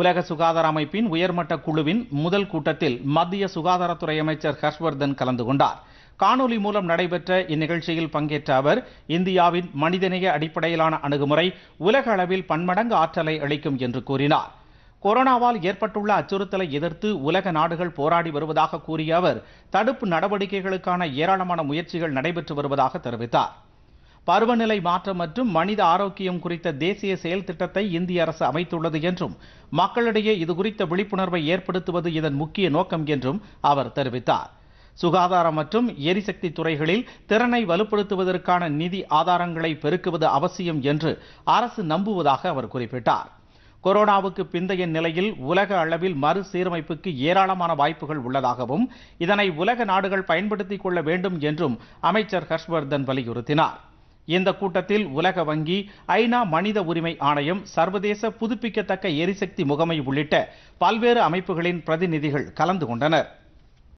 உலக சுகாதார அமைப்பின் உயர்மட்ட குழுவின் முதல் கூட்டத்தில் மத்திய சுகாதாரத்துறை அமைச்சர் ஹர்ஷ்வர்தன் கலந்து கொண்டார் காணொலி மூலம் நடைபெற்ற இந்நிகழ்ச்சியில் பங்கேற்ற அவர் இந்தியாவின் மனிதநேய அடிப்படையிலான அணுகுமுறை உலக அளவில் பன்மடங்கு ஆற்றலை அளிக்கும் என்று கூறினார் கொரோனாவால் ஏற்பட்டுள்ள அச்சுறுத்தலை எதிர்த்து உலக நாடுகள் போராடி வருவதாக கூறிய அவர் தடுப்பு நடவடிக்கைகளுக்கான ஏராளமான முயற்சிகள் நடைபெற்று வருவதாக தெரிவித்தார் பருவநிலை மாற்றம் மற்றும் மனித ஆரோக்கியம் குறித்த தேசிய செயல் திட்டத்தை இந்திய அரசு அமைத்துள்ளது என்றும் மக்களிடையே இது குறித்த விழிப்புணர்வை ஏற்படுத்துவது இதன் முக்கிய நோக்கம் என்றும் அவர் தெரிவித்தார் சுகாதாரம் மற்றும் எரிசக்தி துறைகளில் திறனை வலுப்படுத்துவதற்கான நிதி ஆதாரங்களை பெருக்குவது அவசியம் என்று அரசு நம்புவதாக அவர் குறிப்பிட்டார் கொரோனாவுக்கு பிந்தைய நிலையில் உலக அளவில் மறுசீரமைப்புக்கு ஏராளமான வாய்ப்புகள் உள்ளதாகவும் இதனை உலக நாடுகள் பயன்படுத்திக் கொள்ள வேண்டும் என்றும் அமைச்சர் ஹர்ஷ்வர்தன் வலியுறுத்தினார் இந்த கூட்டத்தில் உலக வங்கி ஐநா மனித உரிமை ஆணையம் சர்வதேச புதுப்பிக்கத்தக்க எரிசக்தி முகமை உள்ளிட்ட பல்வேறு அமைப்புகளின் பிரதிநிதிகள் கலந்து கொண்டனர்